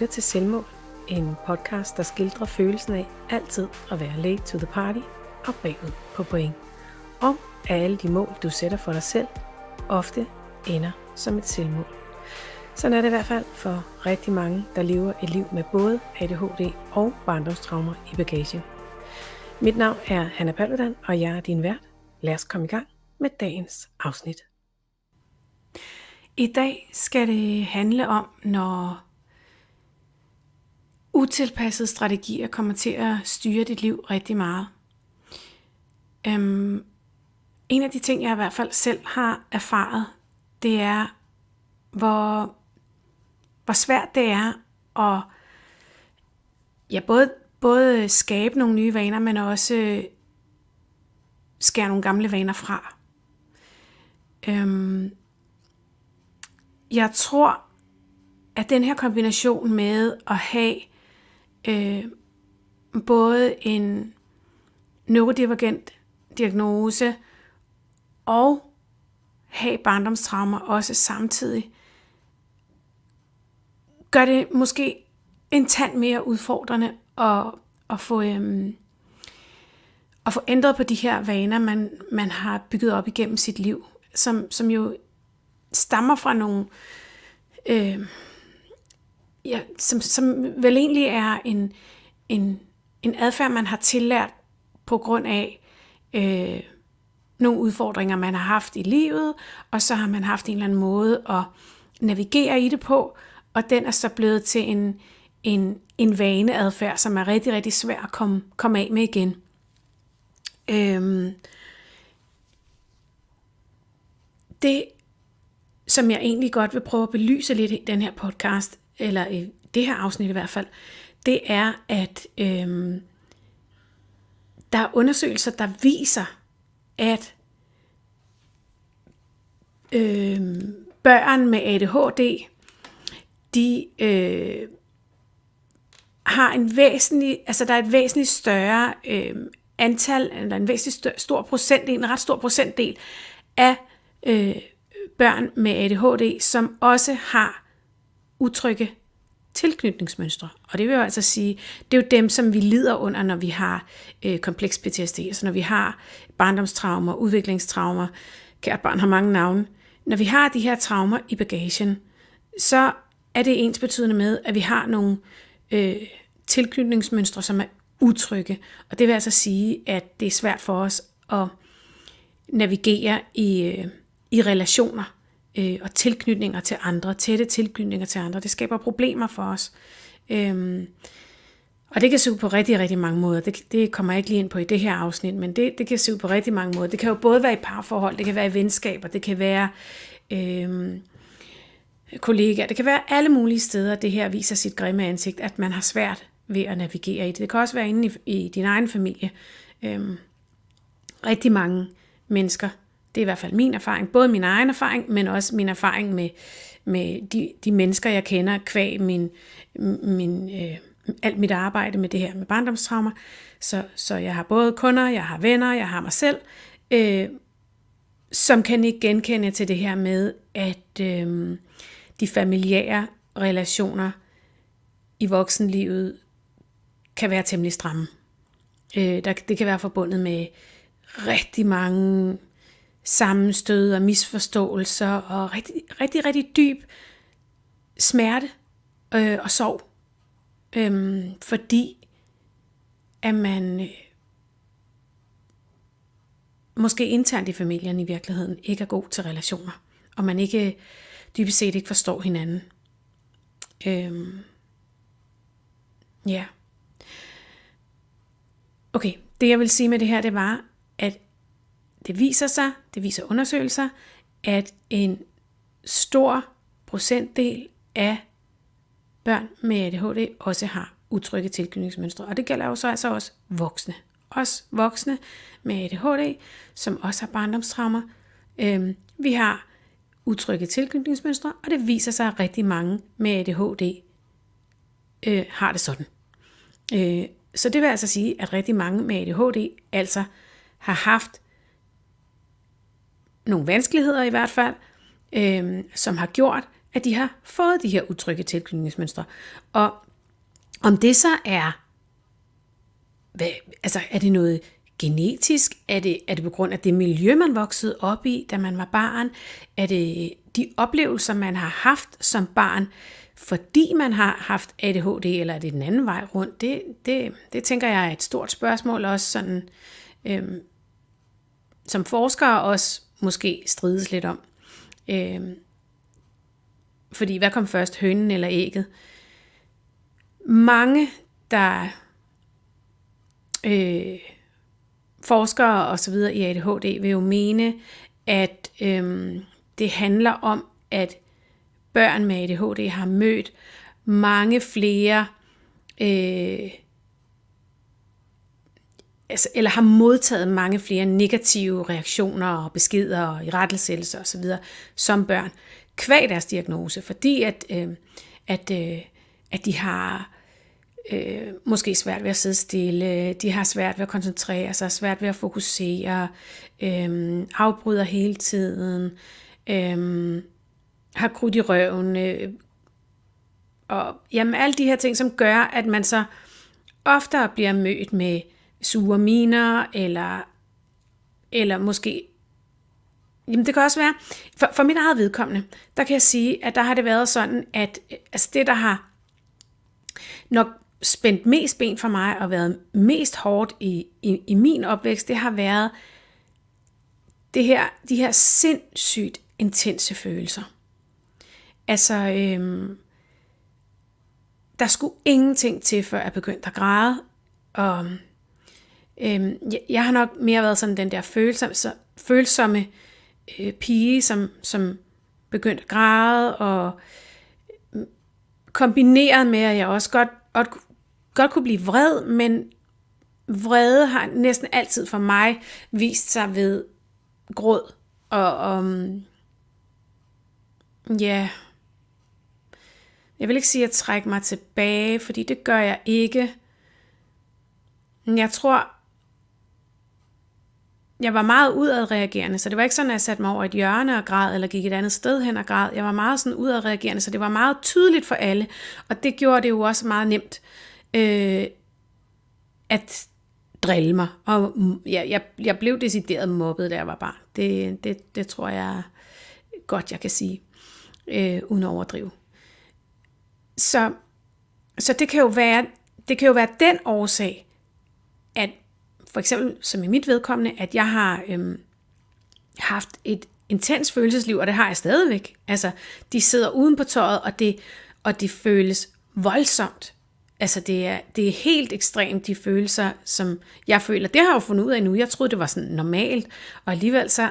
lytter til Selvmål, en podcast, der skildrer følelsen af altid at være late to the party og bagud på point. Og at alle de mål, du sætter for dig selv, ofte ender som et selvmål. Sådan er det i hvert fald for rigtig mange, der lever et liv med både ADHD og barndomstraumer i bagagen. Mit navn er Hanna Paludan, og jeg er din vært. Lad os komme i gang med dagens afsnit. I dag skal det handle om, når utilpassede strategier kommer til at styre dit liv rigtig meget. Øhm, en af de ting, jeg i hvert fald selv har erfaret, det er, hvor, hvor svært det er at ja, både, både skabe nogle nye vaner, men også øh, skære nogle gamle vaner fra. Øhm, jeg tror, at den her kombination med at have øh, både en neurodivergent diagnose og have barndomstraumer også samtidig, gør det måske en tand mere udfordrende at, at, få, øhm, at få ændret på de her vaner, man, man har bygget op igennem sit liv, som, som jo stammer fra nogle øh, ja, som, som vel egentlig er en, en, en adfærd, man har tillært på grund af øh, nogle udfordringer, man har haft i livet, og så har man haft en eller anden måde at navigere i det på, og den er så blevet til en, en, en vaneadfærd, som er rigtig, rigtig svær at komme, komme af med igen. Øhm, det, som jeg egentlig godt vil prøve at belyse lidt i den her podcast, eller i det her afsnit i hvert fald, det er, at øh, der er undersøgelser, der viser, at øh, børn med ADHD, de øh, har en væsentlig, altså der er et væsentligt større øh, antal, eller en væsentlig større, stor procentdel, en ret stor procentdel af øh, børn med ADHD, som også har utrygge tilknytningsmønstre. Og det vil jo altså sige, det er jo dem, som vi lider under, når vi har øh, kompleks PTSD, altså når vi har barndomstraumer, udviklingstraumer, kært barn har mange navne. Når vi har de her traumer i bagagen, så er det ens betydende med, at vi har nogle øh, tilknytningsmønstre, som er utrygge. Og det vil altså sige, at det er svært for os at navigere i, øh, i relationer øh, og tilknytninger til andre, tætte tilknytninger til andre. Det skaber problemer for os. Øhm, og det kan se ud på rigtig, rigtig mange måder. Det, det kommer jeg ikke lige ind på i det her afsnit, men det, det kan se ud på rigtig mange måder. Det kan jo både være i parforhold, det kan være i venskaber, det kan være øhm, kollegaer, det kan være alle mulige steder, det her viser sit grimme ansigt, at man har svært ved at navigere i det. Det kan også være inde i, i din egen familie. Øhm, rigtig mange mennesker det er i hvert fald min erfaring, både min egen erfaring, men også min erfaring med, med de, de mennesker, jeg kender, kvæg min, min, øh, alt mit arbejde med det her med barndomstraumer. Så, så jeg har både kunder, jeg har venner, jeg har mig selv, øh, som kan ikke genkende til det her med, at øh, de familiære relationer i voksenlivet kan være temmelig stramme. Øh, der, det kan være forbundet med rigtig mange sammenstød og misforståelser og rigtig, rigtig, rigtig dyb smerte øh, og sorg. Øhm, fordi at man øh, måske internt i familien i virkeligheden ikke er god til relationer, og man ikke dybest set ikke forstår hinanden. Øhm, ja. Okay, det jeg vil sige med det her, det var, at det viser sig, det viser undersøgelser, at en stor procentdel af børn med ADHD også har utrygge tilknytningsmønstre. Og det gælder jo så altså også voksne. Også voksne med ADHD, som også har barndomstraumer. Øhm, vi har utrygge tilknytningsmønstre, og det viser sig, at rigtig mange med ADHD øh, har det sådan. Øh, så det vil altså sige, at rigtig mange med ADHD altså har haft nogle vanskeligheder i hvert fald, øh, som har gjort, at de har fået de her utrygge tilknytningsmønstre. Og om det så er, hvad, altså er det noget genetisk? Er det, er det på grund af det miljø, man voksede op i, da man var barn? Er det de oplevelser, man har haft som barn, fordi man har haft ADHD, eller er det den anden vej rundt? Det, det, det tænker jeg er et stort spørgsmål, også sådan, øhm, som forskere også måske strides lidt om. Øh, fordi hvad kom først, hønen eller ægget? Mange, der øh, forskere og så videre i ADHD, vil jo mene, at øh, det handler om, at børn med ADHD har mødt mange flere øh, altså, eller har modtaget mange flere negative reaktioner og beskeder og irettelsættelser osv. som børn, kvæg deres diagnose, fordi at, øh, at, øh, at de har øh, måske svært ved at sidde stille, de har svært ved at koncentrere sig, svært ved at fokusere, øh, afbryder hele tiden, øh, har krudt i røven, øh, og jamen alle de her ting, som gør, at man så oftere bliver mødt med sure miner, eller, eller måske... Jamen det kan også være, for, for mit eget vedkommende, der kan jeg sige, at der har det været sådan, at øh, altså det, der har nok spændt mest ben for mig og været mest hårdt i, i, i min opvækst, det har været det her, de her sindssygt intense følelser. Altså, øhm, der skulle ingenting til, før jeg begyndte at græde, og Øhm, jeg, jeg har nok mere været sådan den der følsomme, så, følsomme øh, pige, som, som begyndte at græde, og mm, kombineret med, at jeg også godt, godt, godt kunne blive vred, men vrede har næsten altid for mig vist sig ved gråd og, og mm, ja, jeg vil ikke sige at trække mig tilbage, fordi det gør jeg ikke. Men jeg tror, jeg var meget udadreagerende, så det var ikke sådan, at jeg satte mig over et hjørne og græd, eller gik et andet sted hen og græd. Jeg var meget sådan udadreagerende, så det var meget tydeligt for alle, og det gjorde det jo også meget nemt øh, at drille mig. Og jeg, jeg, jeg blev decideret mobbet, da jeg var barn. Det, det, det tror jeg godt, jeg kan sige, øh, uden at overdrive. Så, så det, kan jo være, det kan jo være den årsag, for eksempel som i mit vedkommende, at jeg har øhm, haft et intens følelsesliv, og det har jeg stadigvæk. Altså, de sidder uden på tøjet, og det, og det føles voldsomt. Altså, det er, det er helt ekstremt, de følelser, som jeg føler. Det har jeg jo fundet ud af nu. Jeg troede, det var sådan normalt, og alligevel så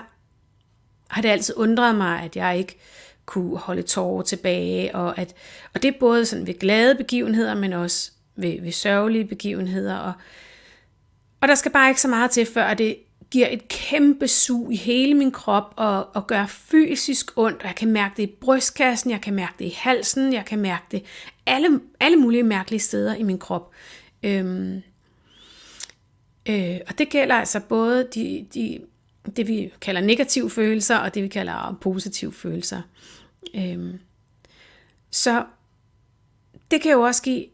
har det altid undret mig, at jeg ikke kunne holde tårer tilbage, og, at, og det er både sådan ved glade begivenheder, men også ved, ved sørgelige begivenheder, og og der skal bare ikke så meget til, før det giver et kæmpe sug i hele min krop og, og gør fysisk ondt. Og jeg kan mærke det i brystkassen, jeg kan mærke det i halsen, jeg kan mærke det alle, alle mulige mærkelige steder i min krop. Øhm, øh, og det gælder altså både de, de, det, vi kalder negative følelser, og det, vi kalder positive følelser. Øhm, så det kan jo også give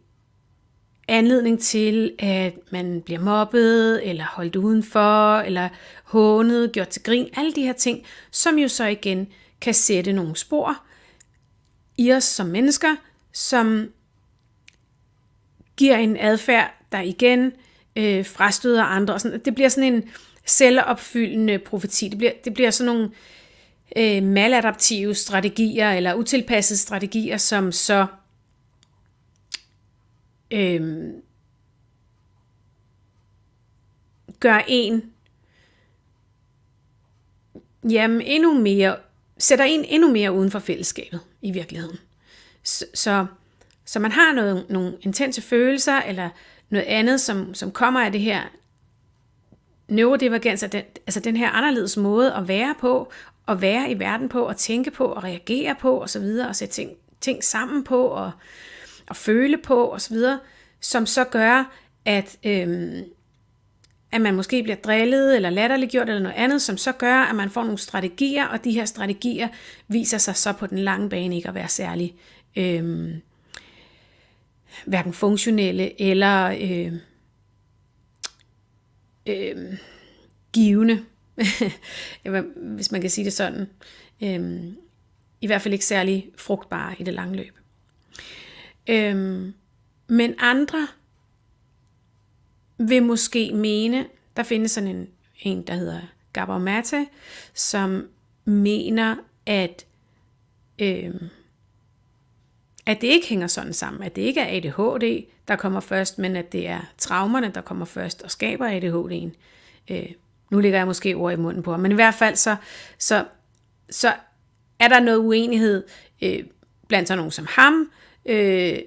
anledning til, at man bliver mobbet, eller holdt udenfor, eller hånet, gjort til grin, alle de her ting, som jo så igen kan sætte nogle spor i os som mennesker, som giver en adfærd, der igen øh, frastøder andre. Og sådan, det bliver sådan en selvopfyldende profeti. Det bliver, det bliver sådan nogle øh, maladaptive strategier, eller utilpassede strategier, som så øh, gør en jamen endnu mere, sætter en endnu mere uden for fællesskabet i virkeligheden. Så, så, så man har noget, nogle intense følelser, eller noget andet, som, som kommer af det her neurodivergens, den, altså den her anderledes måde at være på, at være i verden på, at tænke på, at reagere på, og så videre, og sætte ting, ting sammen på, og, øh, at føle på osv., som så gør, at, øhm, at man måske bliver drillet eller latterliggjort eller noget andet, som så gør, at man får nogle strategier, og de her strategier viser sig så på den lange bane ikke at være særlig øhm, hverken funktionelle eller øhm, øhm, givende, hvis man kan sige det sådan. Øhm, I hvert fald ikke særlig frugtbare i det lange løb. Øhm, men andre vil måske mene, der findes sådan en, en der hedder Gabor Mate, som mener, at, øhm, at det ikke hænger sådan sammen, at det ikke er ADHD, der kommer først, men at det er traumerne, der kommer først og skaber ADHD'en. Øh, nu ligger jeg måske ord i munden på men i hvert fald så, så, så er der noget uenighed øh, blandt sådan nogen som ham, øh,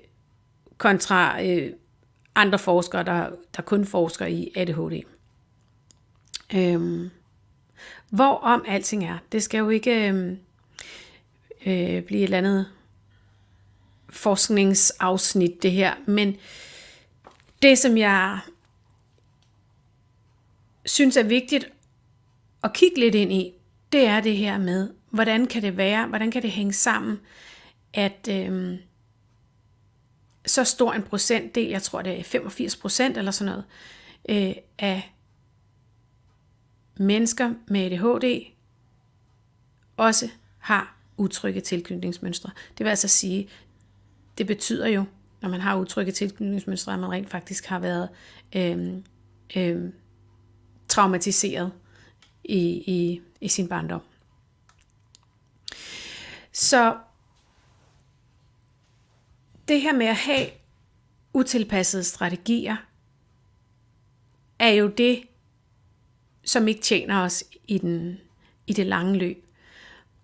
kontra øh, andre forskere, der, der kun forsker i ADHD. Øh, hvorom alting er. Det skal jo ikke øh, øh, blive et eller andet forskningsafsnit, det her. Men det, som jeg synes er vigtigt at kigge lidt ind i, det er det her med, hvordan kan det være, hvordan kan det hænge sammen, at... Øh, så stor en procentdel, jeg tror det er 85 procent eller sådan noget, øh, af mennesker med ADHD også har utrygge tilknytningsmønstre. Det vil altså sige, det betyder jo, når man har utrygge tilknytningsmønstre, at man rent faktisk har været øh, øh, traumatiseret i, i, i sin barndom. Så det her med at have utilpassede strategier, er jo det, som ikke tjener os i, den, i det lange løb.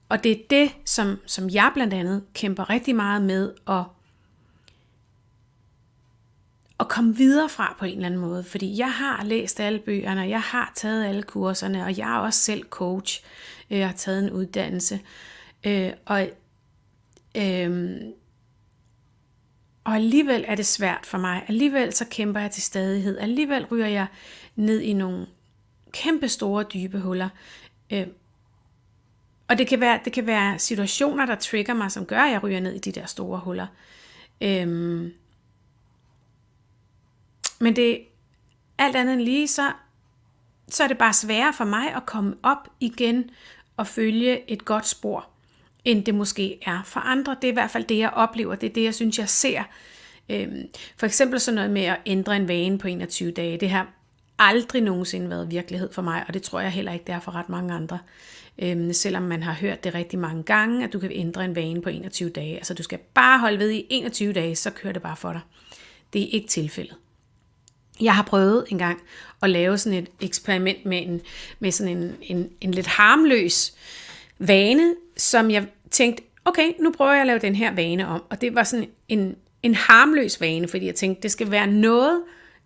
Og det er det, som, som jeg blandt andet kæmper rigtig meget med at, at komme videre fra på en eller anden måde. Fordi jeg har læst alle bøgerne, og jeg har taget alle kurserne, og jeg er også selv coach. Øh, jeg har taget en uddannelse. Øh, og øh, og alligevel er det svært for mig. Alligevel så kæmper jeg til stadighed. Alligevel ryger jeg ned i nogle kæmpe store dybe huller. Øh, og det kan, være, det kan være situationer, der trigger mig, som gør, at jeg ryger ned i de der store huller. Øhm, men det alt andet end lige, så, så er det bare sværere for mig at komme op igen og følge et godt spor end det måske er for andre. Det er i hvert fald det, jeg oplever. Det er det, jeg synes, jeg ser. Øhm, for eksempel sådan noget med at ændre en vane på 21 dage. Det har aldrig nogensinde været virkelighed for mig, og det tror jeg heller ikke, det er for ret mange andre. Øhm, selvom man har hørt det rigtig mange gange, at du kan ændre en vane på 21 dage. Altså du skal bare holde ved i 21 dage, så kører det bare for dig. Det er ikke tilfældet. Jeg har prøvet engang at lave sådan et eksperiment med, en, med sådan en, en, en lidt harmløs vane, som jeg tænkte, okay, nu prøver jeg at lave den her vane om. Og det var sådan en, en harmløs vane, fordi jeg tænkte, det skal være noget,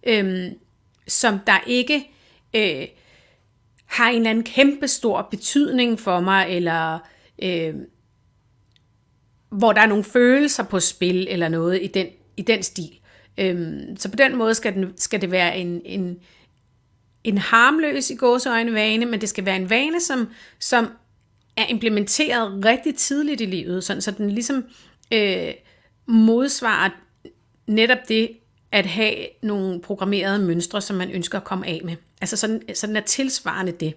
øhm, som der ikke øh, har en eller anden kæmpe stor betydning for mig, eller øh, hvor der er nogle følelser på spil, eller noget i den, i den stil. Øhm, så på den måde skal, den, skal det være en, en, en harmløs i gåseøjne vane, men det skal være en vane, som, som er implementeret rigtig tidligt i livet, sådan, så den ligesom øh, modsvarer netop det at have nogle programmerede mønstre, som man ønsker at komme af med. Altså sådan, sådan er tilsvarende det.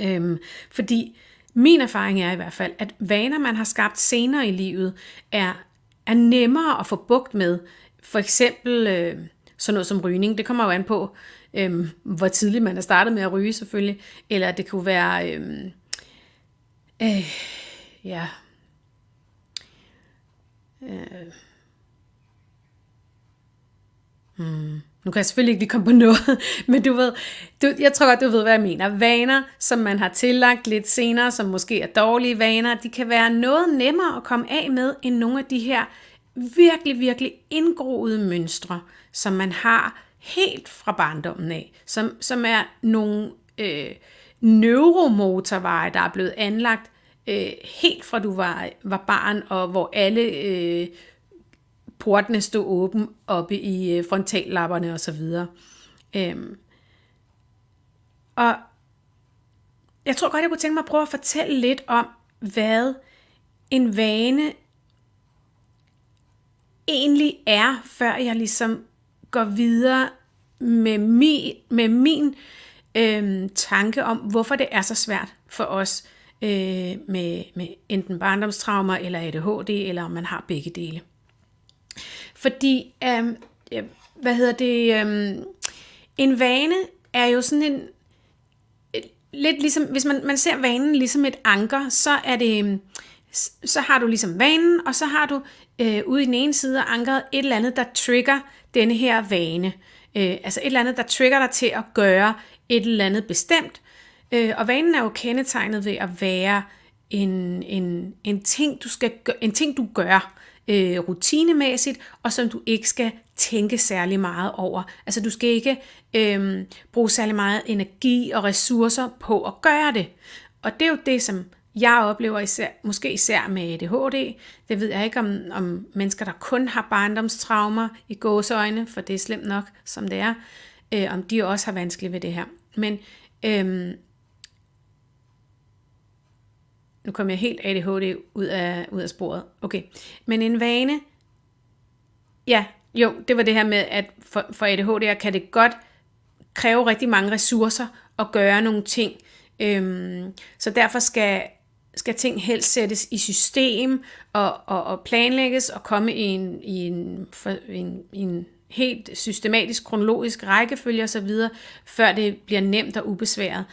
Øhm, fordi min erfaring er i hvert fald, at vaner, man har skabt senere i livet, er, er nemmere at få bugt med. For eksempel øh, sådan noget som rygning. Det kommer jo an på, øh, hvor tidligt man er startet med at ryge selvfølgelig. Eller det kunne være... Øh, Øh, ja. Øh. Hmm. Nu kan jeg selvfølgelig ikke lige komme på noget, men du ved, du, jeg tror godt, du ved, hvad jeg mener. Vaner, som man har tillagt lidt senere, som måske er dårlige vaner, de kan være noget nemmere at komme af med, end nogle af de her virkelig, virkelig indgroede mønstre, som man har helt fra barndommen af, som, som er nogle øh, neuromotorveje, der er blevet anlagt øh, helt fra du var, var barn, og hvor alle øh, portene stod åben oppe i øh, frontallapperne osv. Øh, Og jeg tror godt, jeg kunne tænke mig at prøve at fortælle lidt om, hvad en vane egentlig er, før jeg ligesom går videre med min, med min øh, tanke om, hvorfor det er så svært for os øh, med, med enten barndomstraumer eller ADHD, eller om man har begge dele. Fordi, øh, hvad hedder det, øh, en vane er jo sådan en, lidt ligesom, hvis man, man ser vanen ligesom et anker, så er det, øhm, så har du ligesom vanen, og så har du øh, ude i den ene side af ankeret et eller andet, der trigger denne her vane. Øh, altså et eller andet, der trigger dig til at gøre et eller andet bestemt, Øh, og vanen er jo kendetegnet ved at være en, en, en, ting, du skal gøre, en ting, du gør øh, rutinemæssigt, og som du ikke skal tænke særlig meget over. Altså du skal ikke øh, bruge særlig meget energi og ressourcer på at gøre det. Og det er jo det, som jeg oplever især, måske især med ADHD. Det ved jeg ikke om, om mennesker, der kun har barndomstraumer i gåseøjne, for det er slemt nok, som det er, øh, om de også har vanskeligt ved det her. Men øh, nu kom jeg helt ADHD ud af, ud af sporet. Okay, men en vane, ja, jo, det var det her med, at for, for ADHD'er kan det godt kræve rigtig mange ressourcer at gøre nogle ting. Øhm, så derfor skal, skal ting helst sættes i system og, og, og planlægges og komme i en, i en, for, en, en helt systematisk, kronologisk rækkefølge osv., før det bliver nemt og ubesværet.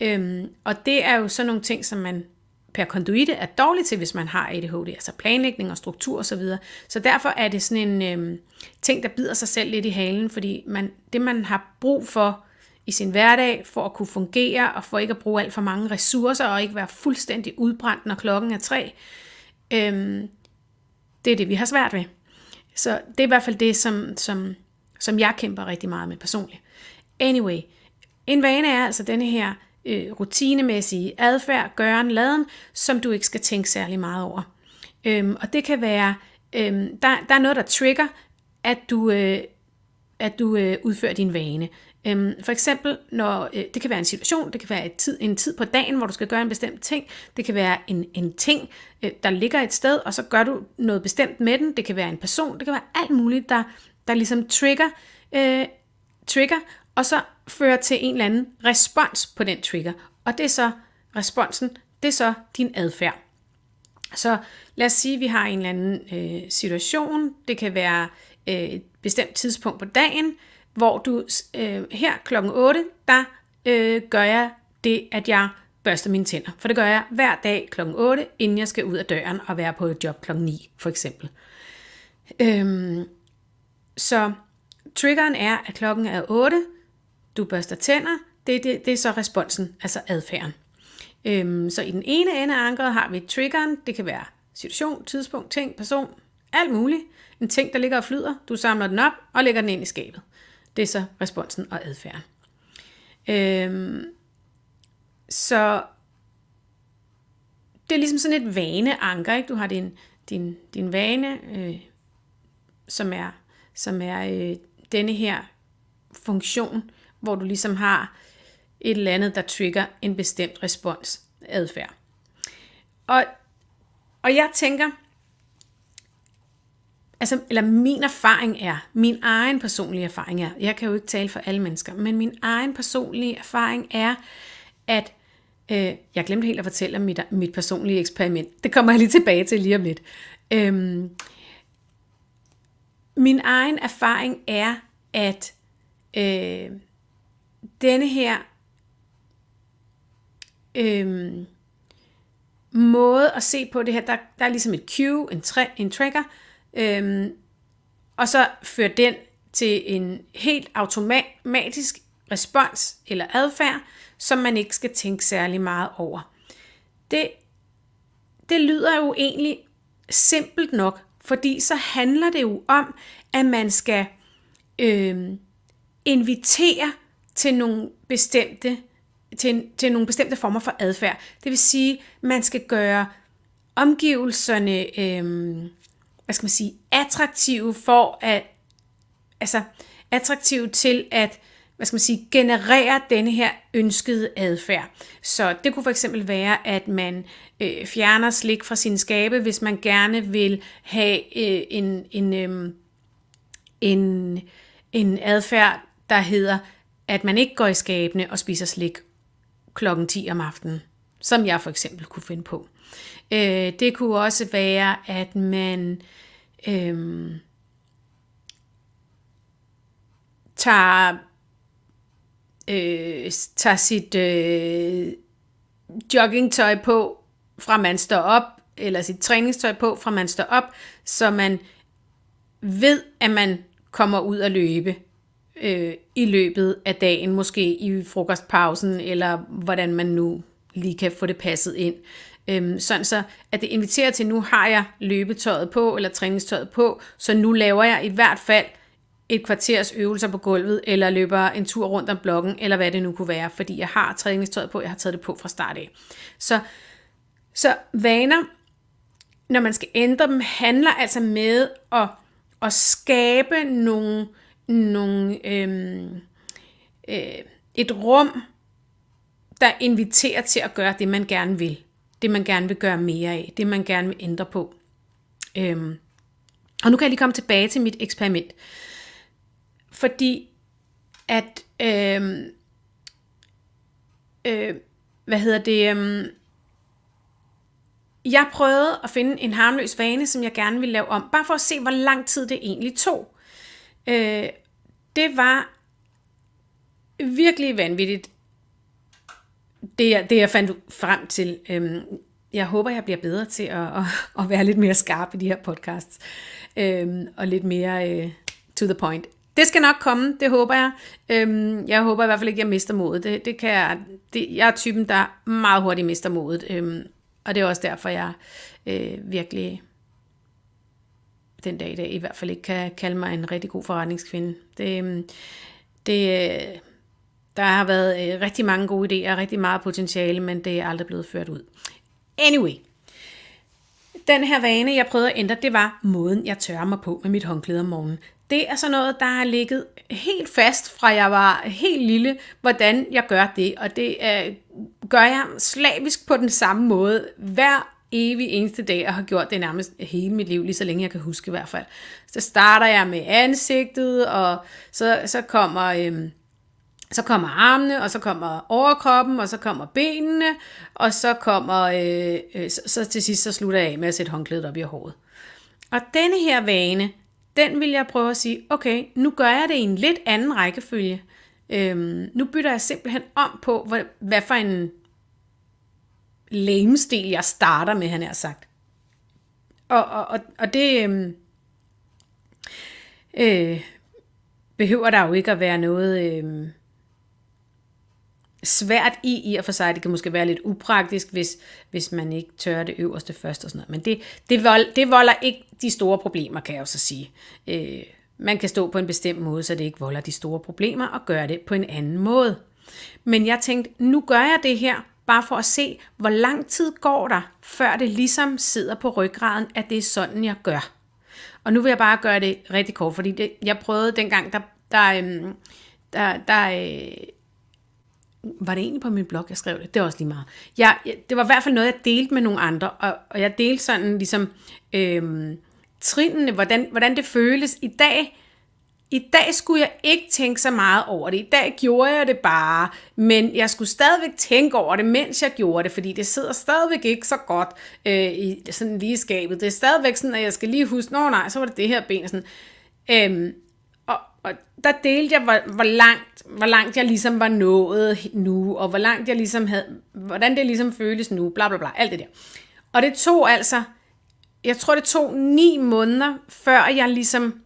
Øhm, og det er jo sådan nogle ting, som man per konduite er dårlig til, hvis man har ADHD, altså planlægning og struktur osv. Så, videre. så derfor er det sådan en øhm, ting, der bider sig selv lidt i halen, fordi man, det, man har brug for i sin hverdag, for at kunne fungere og for ikke at bruge alt for mange ressourcer og ikke være fuldstændig udbrændt, når klokken er tre, øhm, det er det, vi har svært ved. Så det er i hvert fald det, som, som, som jeg kæmper rigtig meget med personligt. Anyway, en vane er altså denne her øh, rutinemæssige adfærd, gøren, laden, som du ikke skal tænke særlig meget over. Øhm, og det kan være, øhm, der, der er noget, der trigger, at du, øh, at du øh, udfører din vane. Øhm, for eksempel, når øh, det kan være en situation, det kan være et tid, en tid på dagen, hvor du skal gøre en bestemt ting, det kan være en, en ting, øh, der ligger et sted, og så gør du noget bestemt med den, det kan være en person, det kan være alt muligt, der, der ligesom trigger, øh, trigger, og så fører til en eller anden respons på den trigger. Og det er så responsen, det er så din adfærd. Så lad os sige, at vi har en eller anden øh, situation. Det kan være øh, et bestemt tidspunkt på dagen, hvor du øh, her klokken 8, der øh, gør jeg det, at jeg børster mine tænder. For det gør jeg hver dag klokken 8, inden jeg skal ud af døren og være på et job klokken 9, for eksempel. Øhm, så triggeren er, at klokken er 8, du børster tænder, det, det, det er så responsen, altså adfærden. Øhm, så i den ene ende af ankeret har vi triggeren, det kan være situation, tidspunkt, ting, person, alt muligt. En ting, der ligger og flyder, du samler den op og lægger den ind i skabet. Det er så responsen og adfærden. Øhm, så det er ligesom sådan et vaneanker, ikke? Du har din, din, din vane, øh, som er, som er øh, denne her funktion, hvor du ligesom har et eller andet, der trigger en bestemt respons, adfærd. Og, og jeg tænker, altså, eller min erfaring er, min egen personlige erfaring er, jeg kan jo ikke tale for alle mennesker, men min egen personlige erfaring er, at øh, jeg glemte helt at fortælle om mit, mit personlige eksperiment. Det kommer jeg lige tilbage til lige om lidt. Øhm, min egen erfaring er, at øh, denne her øhm, måde at se på det her, der, der er ligesom et cue, en, tra- en trigger, øhm, og så fører den til en helt automatisk respons eller adfærd, som man ikke skal tænke særlig meget over. Det, det lyder jo egentlig simpelt nok, fordi så handler det jo om, at man skal øh, invitere til nogle bestemte, til, til nogle bestemte former for adfærd. Det vil sige, man skal gøre omgivelserne, øh, hvad skal man sige, attraktive for at, altså attraktive til at, hvad skal man sige, generere denne her ønskede adfærd. Så det kunne for eksempel være, at man øh, fjerner slik fra sin skabe, hvis man gerne vil have øh, en, en, øh, en, en adfærd, der hedder, at man ikke går i skabene og spiser slik klokken 10 om aftenen, som jeg for eksempel kunne finde på. Øh, det kunne også være, at man øh, tager, øh, tager sit øh, joggingtøj på, fra man står op, eller sit træningstøj på, fra man står op, så man ved, at man kommer ud og løbe øh, i løbet af dagen, måske i frokostpausen, eller hvordan man nu lige kan få det passet ind. Øh, sådan så, at det inviterer til, nu har jeg løbetøjet på, eller træningstøjet på, så nu laver jeg i hvert fald et kvarters øvelser på gulvet, eller løber en tur rundt om blokken, eller hvad det nu kunne være, fordi jeg har træningstøjet på, jeg har taget det på fra start af. Så, så vaner, når man skal ændre dem, handler altså med at, at skabe nogle, øh, nogle, øh, øh, et rum, der inviterer til at gøre det, man gerne vil. Det, man gerne vil gøre mere af. Det, man gerne vil ændre på. Øhm. Og nu kan jeg lige komme tilbage til mit eksperiment. Fordi at, øhm, øh, hvad hedder det, øhm, jeg prøvede at finde en harmløs vane, som jeg gerne ville lave om, bare for at se, hvor lang tid det egentlig tog. Øh, det var virkelig vanvittigt, det jeg, det jeg fandt frem til. Øh, jeg håber, jeg bliver bedre til at, at, at være lidt mere skarp i de her podcasts, øh, og lidt mere øh, to the point. Det skal nok komme, det håber jeg. Øhm, jeg håber i hvert fald ikke, at jeg mister modet. Det, det kan jeg, det, jeg er typen, der meget hurtigt mister modet, øhm, og det er også derfor, jeg øh, virkelig den dag i dag i hvert fald ikke kan kalde mig en rigtig god forretningskvinde. Det, øhm, det, øh, der har været øh, rigtig mange gode idéer, rigtig meget potentiale, men det er aldrig blevet ført ud. Anyway, den her vane, jeg prøvede at ændre, det var måden, jeg tørrer mig på med mit håndklæde om morgenen. Det er sådan noget, der har ligget helt fast fra jeg var helt lille, hvordan jeg gør det. Og det øh, gør jeg slavisk på den samme måde hver evig eneste dag, og har gjort det nærmest hele mit liv, lige så længe jeg kan huske i hvert fald. Så starter jeg med ansigtet, og så, så kommer... Øhm, så kommer armene, og så kommer overkroppen, og så kommer benene, og så kommer øh, øh, så, så til sidst så slutter jeg af med at sætte håndklædet op i håret. Og denne her vane, den vil jeg prøve at sige, okay, nu gør jeg det i en lidt anden rækkefølge. Øhm, nu bytter jeg simpelthen om på, hvad, hvad for en lamestil, jeg starter med, han har sagt. Og, og, og, og det øh, øh, behøver der jo ikke at være noget øh, svært i, i og for sig. Det kan måske være lidt upraktisk, hvis, hvis man ikke tør det øverste først og sådan noget. Men det, det, vold, det volder ikke de store problemer, kan jeg jo så sige. Øh, man kan stå på en bestemt måde, så det ikke volder de store problemer, og gøre det på en anden måde. Men jeg tænkte, nu gør jeg det her, bare for at se, hvor lang tid går der, før det ligesom sidder på ryggraden, at det er sådan, jeg gør. Og nu vil jeg bare gøre det rigtig kort, fordi det, jeg prøvede dengang, der, der, øhm, der, der, der øh, var det egentlig på min blog, jeg skrev det? Det var også lige meget. Jeg, jeg, det var i hvert fald noget, jeg delte med nogle andre, og, og jeg delte sådan ligesom øhm, trinene, hvordan, hvordan det føles i dag, i dag skulle jeg ikke tænke så meget over det. I dag gjorde jeg det bare, men jeg skulle stadigvæk tænke over det, mens jeg gjorde det, fordi det sidder stadigvæk ikke så godt øh, i sådan lige skabet. Det er stadigvæk sådan, at jeg skal lige huske, nå nej, så var det det her ben. Sådan. Øhm, og, og der delte jeg, hvor, hvor, langt, hvor langt jeg ligesom var nået nu, og hvor langt jeg ligesom havde, hvordan det ligesom føles nu, bla bla bla, alt det der. Og det tog altså, jeg tror det tog ni måneder, før jeg ligesom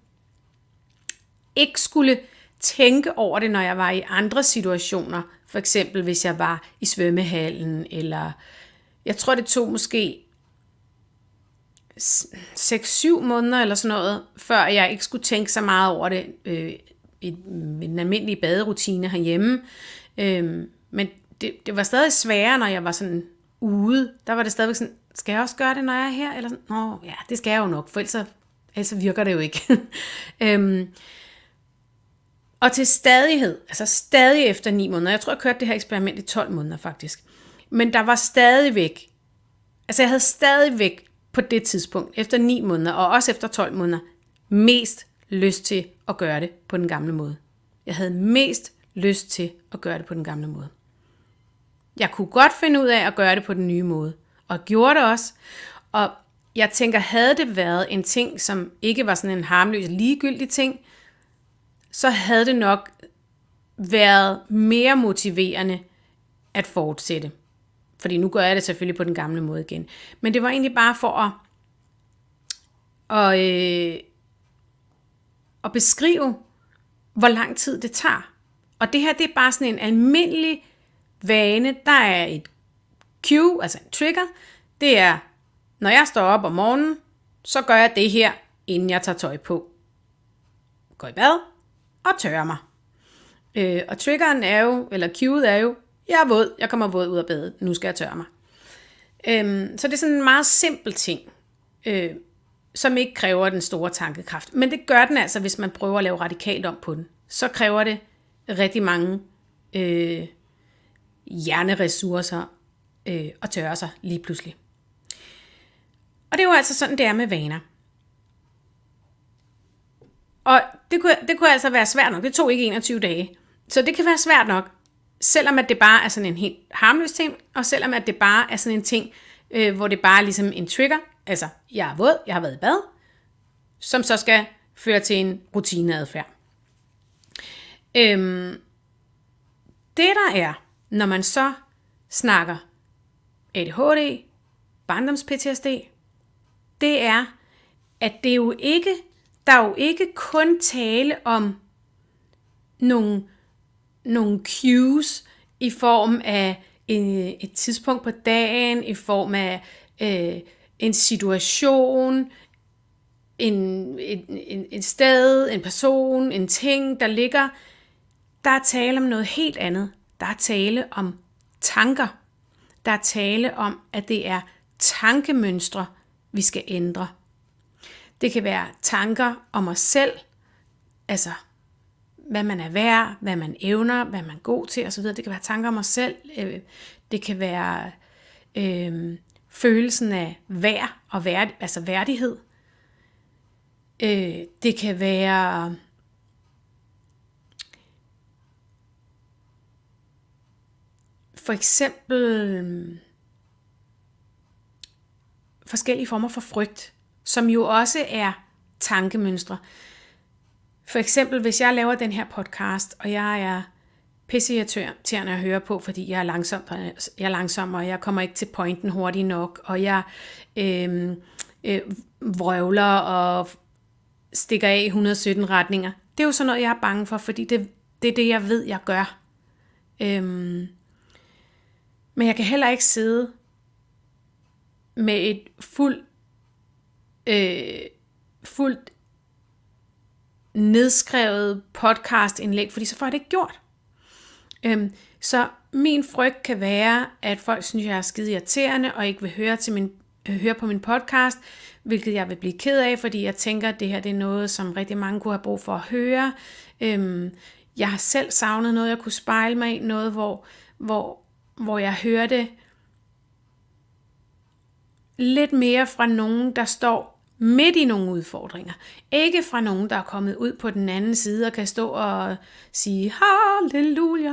ikke skulle tænke over det, når jeg var i andre situationer. For eksempel hvis jeg var i svømmehallen, eller jeg tror det tog måske 6-7 måneder eller sådan noget, før jeg ikke skulle tænke så meget over det øh, i min almindelige baderutine herhjemme. Øh, men det, det var stadig sværere, når jeg var sådan ude. Der var det stadigvæk sådan, skal jeg også gøre det, når jeg er her? Eller sådan, Nå, ja, det skal jeg jo nok, for ellers, ellers virker det jo ikke. øh, og til stadighed, altså stadig efter 9 måneder, jeg tror, jeg kørte det her eksperiment i 12 måneder faktisk, men der var stadigvæk, altså jeg havde stadigvæk på det tidspunkt, efter 9 måneder og også efter 12 måneder, mest lyst til at gøre det på den gamle måde. Jeg havde mest lyst til at gøre det på den gamle måde. Jeg kunne godt finde ud af at gøre det på den nye måde, og gjorde det også. Og jeg tænker, havde det været en ting, som ikke var sådan en harmløs, ligegyldig ting, så havde det nok været mere motiverende at fortsætte. Fordi nu gør jeg det selvfølgelig på den gamle måde igen. Men det var egentlig bare for at, at, øh, at beskrive, hvor lang tid det tager. Og det her, det er bare sådan en almindelig vane. Der er et cue, altså en trigger. Det er, når jeg står op om morgenen, så gør jeg det her, inden jeg tager tøj på. Går i bad, og tørre mig. Øh, og triggeren er jo, eller cueet er jo, jeg er våd, jeg kommer våd ud af badet, nu skal jeg tørre mig. Øh, så det er sådan en meget simpel ting, øh, som ikke kræver den store tankekraft. Men det gør den altså, hvis man prøver at lave radikalt om på den. Så kræver det rigtig mange øh, hjerneressourcer øh, at tørre sig lige pludselig. Og det er jo altså sådan, det er med vaner. Og det kunne, det kunne altså være svært nok. Det tog ikke 21 dage. Så det kan være svært nok, selvom at det bare er sådan en helt harmløs ting, og selvom at det bare er sådan en ting, øh, hvor det bare er ligesom en trigger, altså jeg er våd, jeg har været i bad, som så skal føre til en rutineadfærd. Øhm, det der er, når man så snakker ADHD, barndoms-PTSD, det er, at det jo ikke der er jo ikke kun tale om nogle, nogle cues i form af en, et tidspunkt på dagen, i form af øh, en situation, en, en, en, en sted, en person, en ting, der ligger. Der er tale om noget helt andet. Der er tale om tanker. Der er tale om, at det er tankemønstre, vi skal ændre. Det kan være tanker om os selv, altså hvad man er værd, hvad man evner, hvad man er god til osv. Det kan være tanker om os selv. Øh, det kan være øh, følelsen af værd og værd, altså værdighed. Øh, det kan være for eksempel forskellige former for frygt som jo også er tankemønstre. For eksempel, hvis jeg laver den her podcast, og jeg er pisseirriterende at høre på, fordi jeg er, langsom, jeg er langsom, og jeg kommer ikke til pointen hurtigt nok, og jeg øh, øh, vrøvler og stikker af 117 retninger. Det er jo sådan noget, jeg er bange for, fordi det, det er det, jeg ved, jeg gør. Øh, men jeg kan heller ikke sidde med et fuldt øh, fuldt nedskrevet podcastindlæg, fordi så får jeg det ikke gjort. Øhm, så min frygt kan være, at folk synes, jeg er skide irriterende og ikke vil høre, til min, øh, høre på min podcast, hvilket jeg vil blive ked af, fordi jeg tænker, at det her det er noget, som rigtig mange kunne have brug for at høre. Øhm, jeg har selv savnet noget, jeg kunne spejle mig i, noget, hvor, hvor, hvor jeg hørte lidt mere fra nogen, der står midt i nogle udfordringer. Ikke fra nogen, der er kommet ud på den anden side og kan stå og sige halleluja.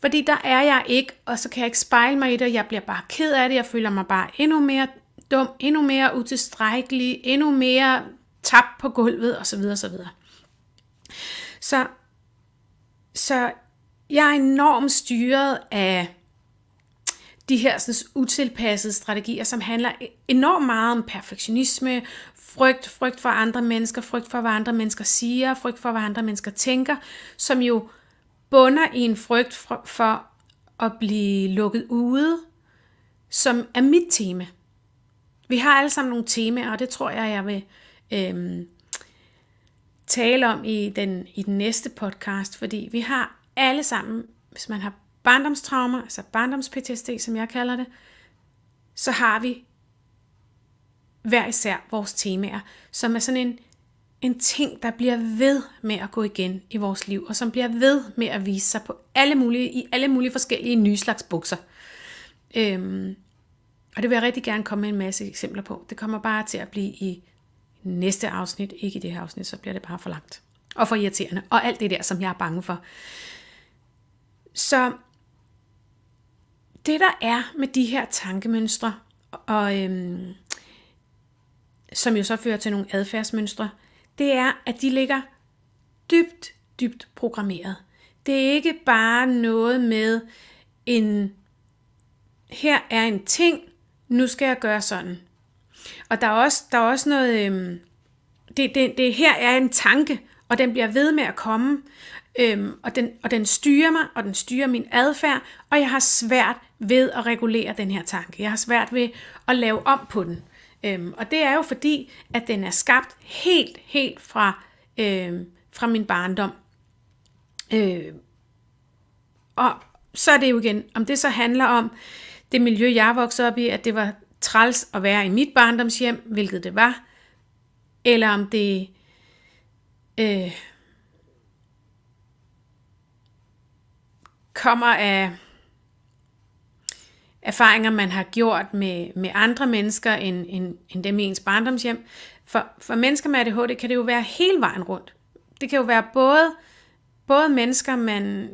Fordi der er jeg ikke, og så kan jeg ikke spejle mig i det, jeg bliver bare ked af det, jeg føler mig bare endnu mere dum, endnu mere utilstrækkelig, endnu mere tabt på gulvet osv. osv. Så, så jeg er enormt styret af de her sådan, utilpassede strategier, som handler enormt meget om perfektionisme, frygt, frygt for andre mennesker, frygt for, hvad andre mennesker siger, frygt for, hvad andre mennesker tænker, som jo bunder i en frygt for, for at blive lukket ude, som er mit tema. Vi har alle sammen nogle temaer, og det tror jeg, jeg vil øhm, tale om i den, i den næste podcast, fordi vi har alle sammen, hvis man har barndomstraumer, altså barndoms-PTSD, som jeg kalder det, så har vi hver især vores temaer, som er sådan en, en ting, der bliver ved med at gå igen i vores liv, og som bliver ved med at vise sig på alle mulige, i alle mulige forskellige nye slags bukser. Øhm, og det vil jeg rigtig gerne komme med en masse eksempler på. Det kommer bare til at blive i næste afsnit, ikke i det her afsnit, så bliver det bare for langt og for irriterende, og alt det der, som jeg er bange for. Så det der er med de her tankemønstre, og øhm, som jo så fører til nogle adfærdsmønstre, det er, at de ligger dybt, dybt programmeret. Det er ikke bare noget med en, her er en ting, nu skal jeg gøre sådan. Og der er også, der er også noget, øhm, det, det, det her er en tanke, og den bliver ved med at komme. Øhm, og, den, og den styrer mig, og den styrer min adfærd, og jeg har svært ved at regulere den her tanke. Jeg har svært ved at lave om på den. Øhm, og det er jo fordi, at den er skabt helt, helt fra, øhm, fra min barndom. Øhm, og så er det jo igen, om det så handler om det miljø, jeg voksede op i, at det var træls at være i mit barndomshjem, hvilket det var, eller om det øh, kommer af erfaringer, man har gjort med, med andre mennesker end, end, end dem i ens barndomshjem. For, for mennesker med ADHD kan det jo være hele vejen rundt. Det kan jo være både, både mennesker, man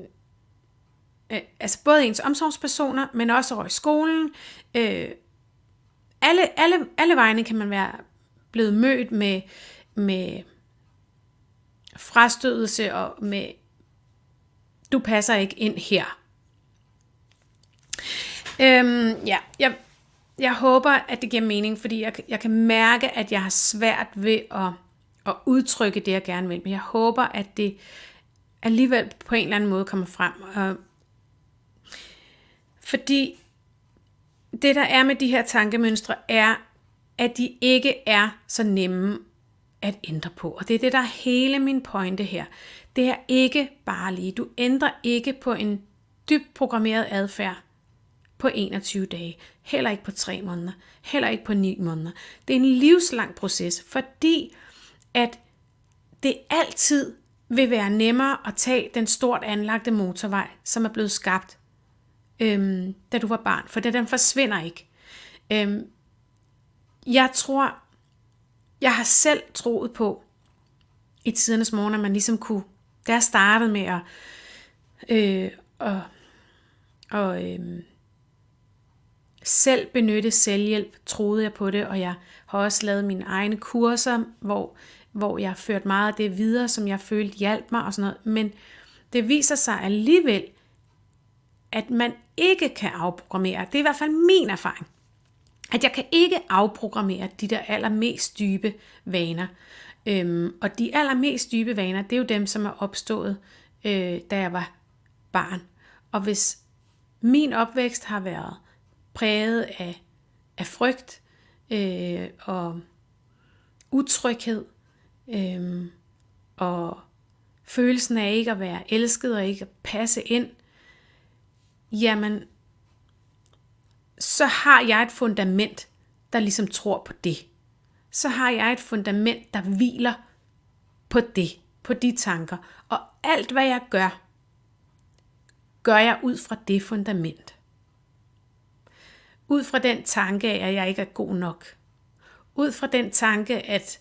øh, altså både ens omsorgspersoner, men også over i skolen. Øh, alle, alle, alle vegne kan man være blevet mødt med, med frastødelse og med du passer ikke ind her. Øhm, ja, jeg, jeg håber, at det giver mening, fordi jeg, jeg kan mærke, at jeg har svært ved at, at udtrykke det, jeg gerne vil. Men jeg håber, at det alligevel på en eller anden måde kommer frem. Og, fordi det, der er med de her tankemønstre, er, at de ikke er så nemme at ændre på. Og det er det, der er hele min pointe her. Det er ikke bare lige. Du ændrer ikke på en dybt programmeret adfærd på 21 dage, heller ikke på 3 måneder, heller ikke på 9 måneder. Det er en livslang proces, fordi at det altid vil være nemmere at tage den stort anlagte motorvej, som er blevet skabt, øhm, da du var barn, for den forsvinder ikke. Øhm, jeg tror, jeg har selv troet på i tidernes morgen, at man ligesom kunne da jeg startede med at, øh, og, og øh, selv benytte selvhjælp, troede jeg på det, og jeg har også lavet mine egne kurser, hvor, hvor jeg ført meget af det videre, som jeg følte hjalp mig og sådan noget. Men det viser sig alligevel, at man ikke kan afprogrammere. Det er i hvert fald min erfaring. At jeg kan ikke afprogrammere de der allermest dybe vaner. Øhm, og de allermest dybe vaner, det er jo dem, som er opstået, øh, da jeg var barn. Og hvis min opvækst har været præget af, af frygt øh, og utryghed øh, og følelsen af ikke at være elsket og ikke at passe ind, jamen, så har jeg et fundament, der ligesom tror på det så har jeg et fundament, der hviler på det, på de tanker. Og alt hvad jeg gør, gør jeg ud fra det fundament. Ud fra den tanke af, at jeg ikke er god nok. Ud fra den tanke, at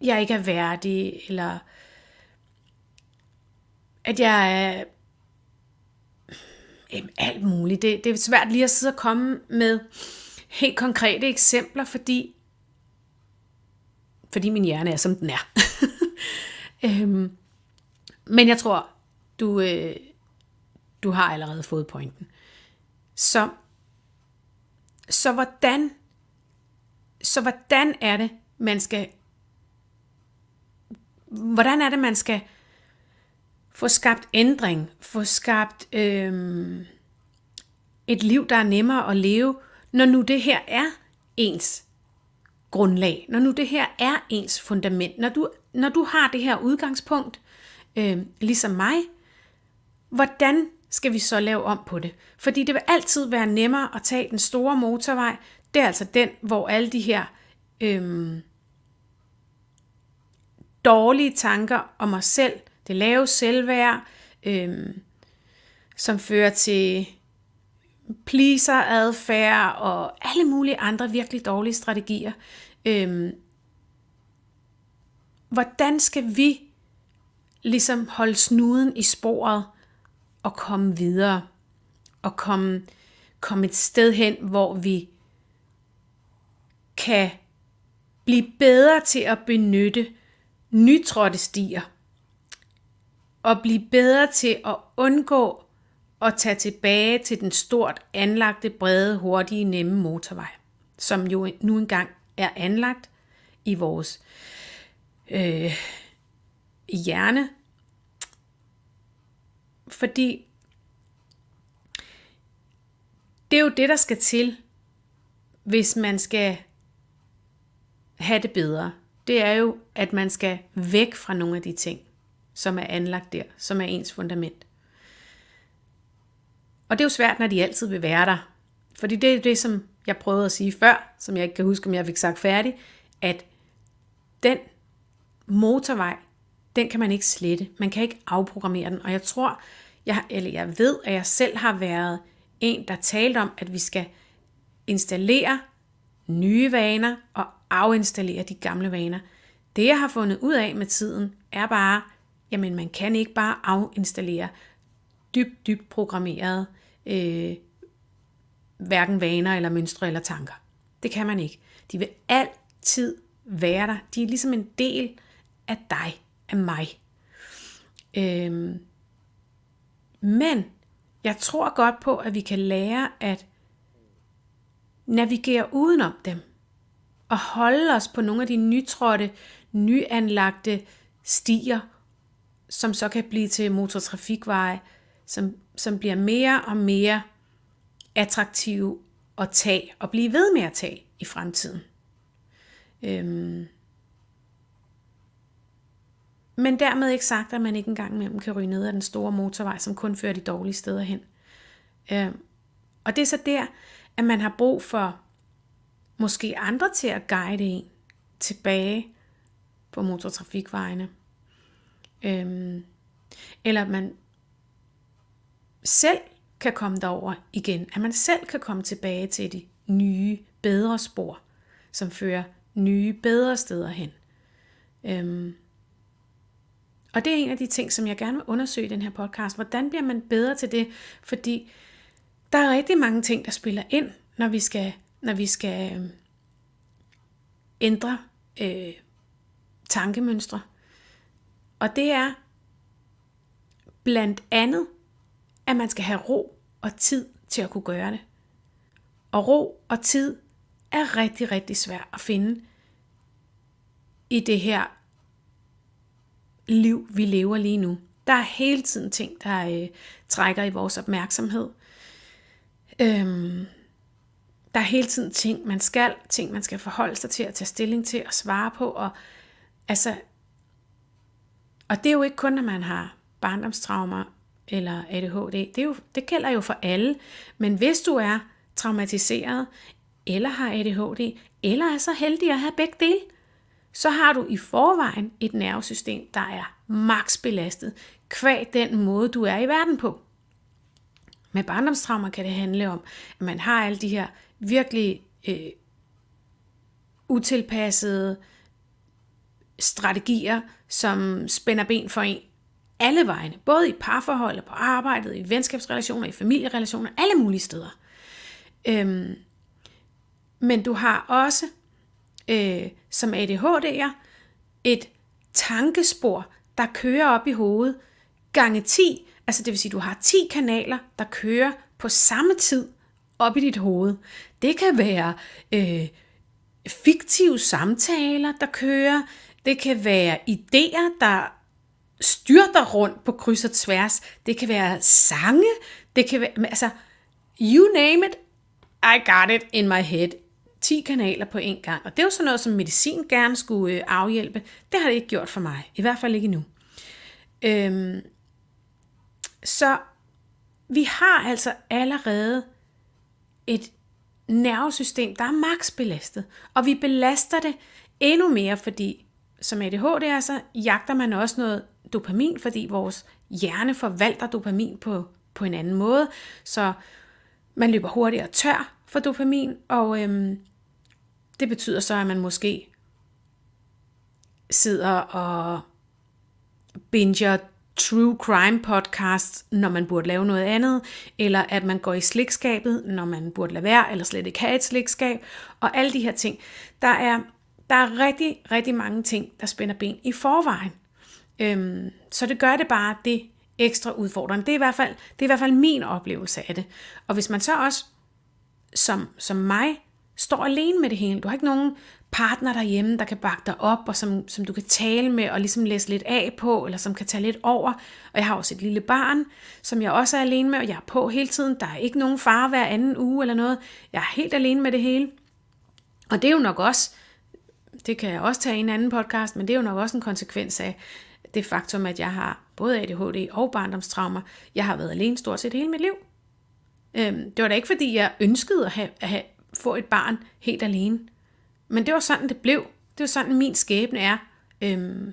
jeg ikke er værdig, eller at jeg er jamen, alt muligt. Det, det er svært lige at sidde og komme med helt konkrete eksempler, fordi, fordi min hjerne er, som den er. øhm, men jeg tror, du, øh, du har allerede fået pointen. Så, så hvordan så hvordan er det, man skal hvordan er det, man skal få skabt ændring, få skabt øh, et liv, der er nemmere at leve, når nu det her er ens grundlag, når nu det her er ens fundament, når du, når du har det her udgangspunkt, øh, ligesom mig, hvordan skal vi så lave om på det? Fordi det vil altid være nemmere at tage den store motorvej. Det er altså den, hvor alle de her øh, dårlige tanker om os selv, det lave selvværd, øh, som fører til pleaser-adfærd og alle mulige andre virkelig dårlige strategier. Øhm, hvordan skal vi ligesom holde snuden i sporet og komme videre og komme, komme et sted hen, hvor vi kan blive bedre til at benytte nytrådte stier og blive bedre til at undgå og tage tilbage til den stort anlagte, brede, hurtige, nemme motorvej, som jo nu engang er anlagt i vores øh, hjerne. Fordi det er jo det, der skal til, hvis man skal have det bedre. Det er jo, at man skal væk fra nogle af de ting, som er anlagt der, som er ens fundament. Og det er jo svært, når de altid vil være der. Fordi det er det, som jeg prøvede at sige før, som jeg ikke kan huske, om jeg fik sagt færdig, at den motorvej, den kan man ikke slette. Man kan ikke afprogrammere den. Og jeg tror, jeg, eller jeg ved, at jeg selv har været en, der talte om, at vi skal installere nye vaner og afinstallere de gamle vaner. Det jeg har fundet ud af med tiden, er bare, jamen man kan ikke bare afinstallere dybt, dybt programmerede øh, hverken vaner eller mønstre eller tanker. Det kan man ikke. De vil altid være der. De er ligesom en del af dig, af mig. Øhm, men jeg tror godt på, at vi kan lære at navigere udenom dem. Og holde os på nogle af de nytrådte, nyanlagte stier, som så kan blive til motortrafikveje, som som bliver mere og mere attraktive at tage og blive ved med at tage i fremtiden. Øhm. Men dermed ikke sagt, at man ikke engang imellem kan ryge ned ad den store motorvej, som kun fører de dårlige steder hen. Øhm. Og det er så der, at man har brug for måske andre til at guide en tilbage på motortrafikvejene. Øhm. Eller at man selv kan komme derover igen, at man selv kan komme tilbage til de nye, bedre spor, som fører nye, bedre steder hen. Øhm. Og det er en af de ting, som jeg gerne vil undersøge i den her podcast. Hvordan bliver man bedre til det? Fordi der er rigtig mange ting, der spiller ind, når vi skal, når vi skal øhm, ændre øh, tankemønstre. Og det er blandt andet at man skal have ro og tid til at kunne gøre det. Og ro og tid er rigtig, rigtig svært at finde i det her liv, vi lever lige nu. Der er hele tiden ting, der øh, trækker i vores opmærksomhed. Øhm, der er hele tiden ting, man skal, ting, man skal forholde sig til, at tage stilling til, og svare på. Og, altså, og det er jo ikke kun, når man har barndomstraumer eller ADHD, det, er jo, det gælder jo for alle. Men hvis du er traumatiseret, eller har ADHD, eller er så heldig at have begge dele, så har du i forvejen et nervesystem, der er maks belastet, kvæg den måde, du er i verden på. Med barndomstraumer kan det handle om, at man har alle de her virkelig øh, utilpassede strategier, som spænder ben for en alle vegne, både i parforhold og på arbejdet, i venskabsrelationer, i familierelationer, alle mulige steder. Øhm, men du har også øh, som ADHD'er et tankespor, der kører op i hovedet gange 10, altså det vil sige, du har 10 kanaler, der kører på samme tid op i dit hoved. Det kan være øh, fiktive samtaler, der kører, det kan være idéer, der styrter rundt på kryds og tværs. Det kan være sange, det kan være, altså, you name it, I got it in my head. 10 kanaler på én gang. Og det er jo sådan noget, som medicin gerne skulle øh, afhjælpe. Det har det ikke gjort for mig. I hvert fald ikke endnu. Øhm, så vi har altså allerede et nervesystem, der er maksbelastet. Og vi belaster det endnu mere, fordi som ADHD er, så jagter man også noget dopamin, fordi vores hjerne forvalter dopamin på, på en anden måde. Så man løber hurtigere tør for dopamin, og øhm, det betyder så, at man måske sidder og binger true crime podcast, når man burde lave noget andet, eller at man går i slikskabet, når man burde lade være, eller slet ikke have et slikskab, og alle de her ting. Der er, der er rigtig, rigtig mange ting, der spænder ben i forvejen. Øhm, så det gør det bare det ekstra udfordrende. Det er, i hvert fald, det er i hvert fald min oplevelse af det. Og hvis man så også, som, som mig, står alene med det hele, du har ikke nogen partner derhjemme, der kan bakke dig op, og som, som du kan tale med og ligesom læse lidt af på, eller som kan tage lidt over. Og jeg har også et lille barn, som jeg også er alene med, og jeg er på hele tiden. Der er ikke nogen far hver anden uge eller noget. Jeg er helt alene med det hele. Og det er jo nok også, det kan jeg også tage i en anden podcast, men det er jo nok også en konsekvens af, det faktum, at jeg har både ADHD og barndomstraumer. Jeg har været alene stort set hele mit liv. Øhm, det var da ikke, fordi jeg ønskede at, have, at have, få et barn helt alene. Men det var sådan, det blev. Det var sådan, min skæbne er. Øhm,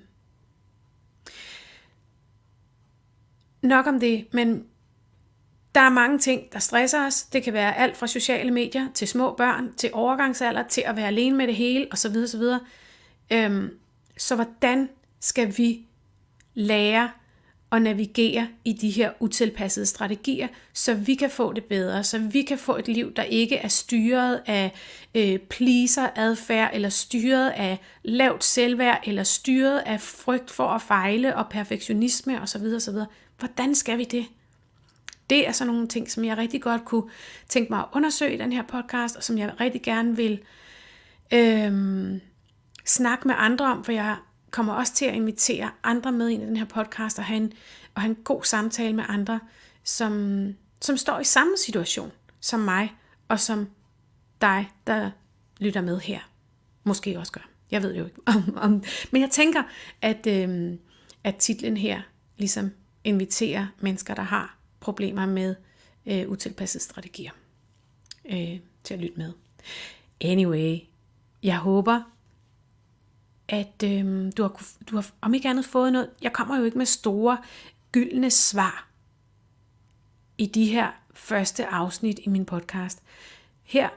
nok om det, men der er mange ting, der stresser os. Det kan være alt fra sociale medier til små børn, til overgangsalder, til at være alene med det hele osv. osv. Øhm, så hvordan skal vi lære at navigere i de her utilpassede strategier, så vi kan få det bedre, så vi kan få et liv, der ikke er styret af øh, pleaser adfærd, eller styret af lavt selvværd, eller styret af frygt for at fejle og perfektionisme osv. osv. Hvordan skal vi det? Det er sådan nogle ting, som jeg rigtig godt kunne tænke mig at undersøge i den her podcast, og som jeg rigtig gerne vil øh, snakke med andre om, for jeg kommer også til at invitere andre med ind i den her podcast og have en, og have en god samtale med andre, som, som står i samme situation som mig og som dig, der lytter med her. Måske også gør. Jeg ved jo ikke. Om, om. Men jeg tænker, at, øh, at titlen her ligesom inviterer mennesker, der har problemer med øh, utilpassede strategier øh, til at lytte med. Anyway, jeg håber, at øh, du, har, du har om ikke andet fået noget. Jeg kommer jo ikke med store gyldne svar i de her første afsnit i min podcast. Her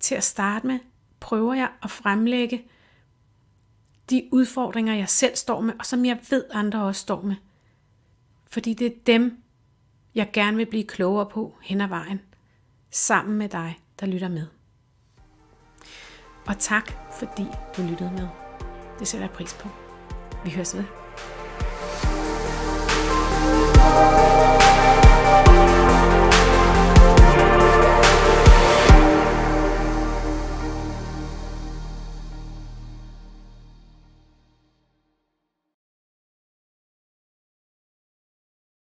til at starte med prøver jeg at fremlægge de udfordringer, jeg selv står med, og som jeg ved andre også står med. Fordi det er dem, jeg gerne vil blive klogere på hen ad vejen, sammen med dig, der lytter med. Og tak fordi du lyttede med. Det sætter jeg pris på. Vi høres ved.